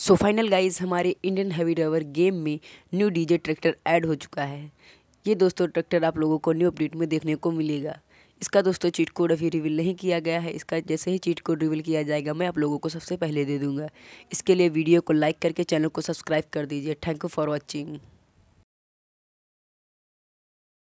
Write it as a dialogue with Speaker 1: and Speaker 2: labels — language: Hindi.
Speaker 1: सो फाइनल गाइज हमारे इंडियन हैवी ड्राइवर गेम में न्यू डीजे ट्रैक्टर ऐड हो चुका है ये दोस्तों ट्रैक्टर आप लोगों को न्यू अपडेट में देखने को मिलेगा इसका दोस्तों चीट कोड अभी रिवील नहीं किया गया है इसका जैसे ही चीट कोड रिवील किया जाएगा मैं आप लोगों को सबसे पहले दे दूँगा इसके लिए वीडियो को लाइक करके चैनल को सब्सक्राइब कर दीजिए थैंक यू फॉर वॉचिंग